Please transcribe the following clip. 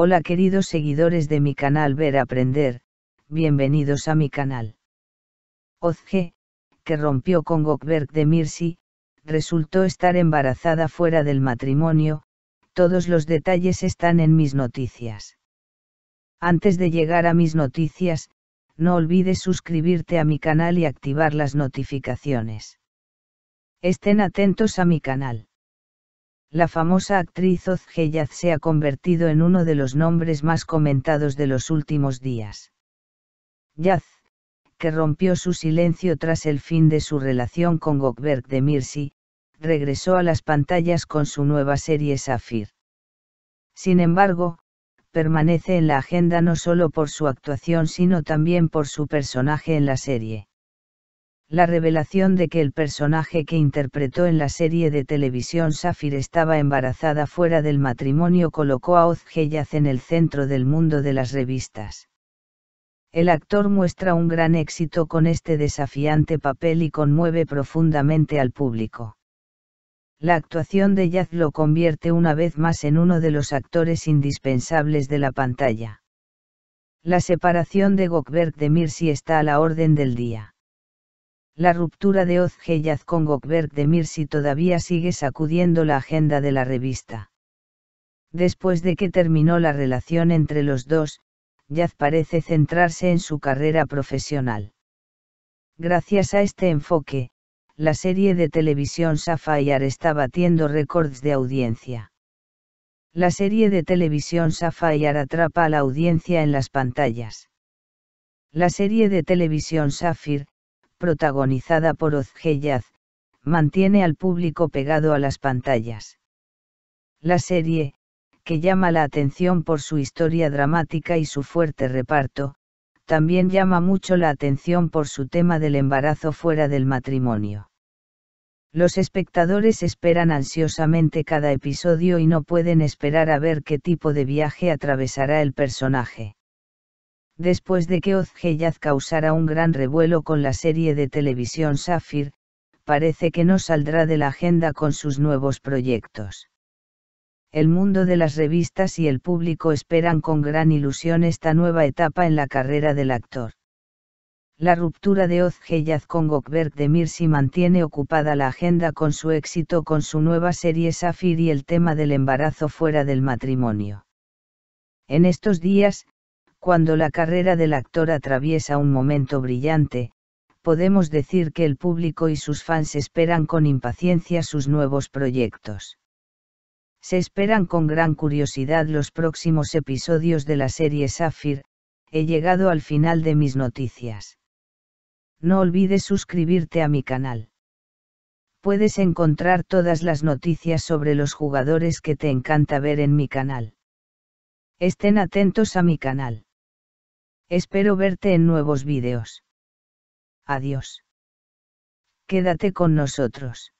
Hola queridos seguidores de mi canal Ver Aprender, bienvenidos a mi canal. Ozge, que rompió con Gokberg de Mirsi, resultó estar embarazada fuera del matrimonio, todos los detalles están en mis noticias. Antes de llegar a mis noticias, no olvides suscribirte a mi canal y activar las notificaciones. Estén atentos a mi canal la famosa actriz Oz Yaz se ha convertido en uno de los nombres más comentados de los últimos días. Yaz, que rompió su silencio tras el fin de su relación con Gokberg de Mirsi, regresó a las pantallas con su nueva serie Safir. Sin embargo, permanece en la agenda no solo por su actuación sino también por su personaje en la serie la revelación de que el personaje que interpretó en la serie de televisión Safir estaba embarazada fuera del matrimonio colocó a Oz Yaz en el centro del mundo de las revistas. El actor muestra un gran éxito con este desafiante papel y conmueve profundamente al público. La actuación de Yaz lo convierte una vez más en uno de los actores indispensables de la pantalla. La separación de Gökberk de Mirsi está a la orden del día la ruptura de Yaz con Gokberg de Mirsi todavía sigue sacudiendo la agenda de la revista. Después de que terminó la relación entre los dos, Yaz parece centrarse en su carrera profesional. Gracias a este enfoque, la serie de televisión Sapphire está batiendo récords de audiencia. La serie de televisión Sapphire atrapa a la audiencia en las pantallas. La serie de televisión Sapphire, protagonizada por Ozgeyaz, mantiene al público pegado a las pantallas. La serie, que llama la atención por su historia dramática y su fuerte reparto, también llama mucho la atención por su tema del embarazo fuera del matrimonio. Los espectadores esperan ansiosamente cada episodio y no pueden esperar a ver qué tipo de viaje atravesará el personaje después de que Oz causara un gran revuelo con la serie de televisión Sapphire, parece que no saldrá de la agenda con sus nuevos proyectos. El mundo de las revistas y el público esperan con gran ilusión esta nueva etapa en la carrera del actor. La ruptura de Oz con Gokberg de Mirsi mantiene ocupada la agenda con su éxito con su nueva serie Sapphire y el tema del embarazo fuera del matrimonio. En estos días, cuando la carrera del actor atraviesa un momento brillante, podemos decir que el público y sus fans esperan con impaciencia sus nuevos proyectos. Se esperan con gran curiosidad los próximos episodios de la serie Sapphire, he llegado al final de mis noticias. No olvides suscribirte a mi canal. Puedes encontrar todas las noticias sobre los jugadores que te encanta ver en mi canal. Estén atentos a mi canal. Espero verte en nuevos vídeos. Adiós. Quédate con nosotros.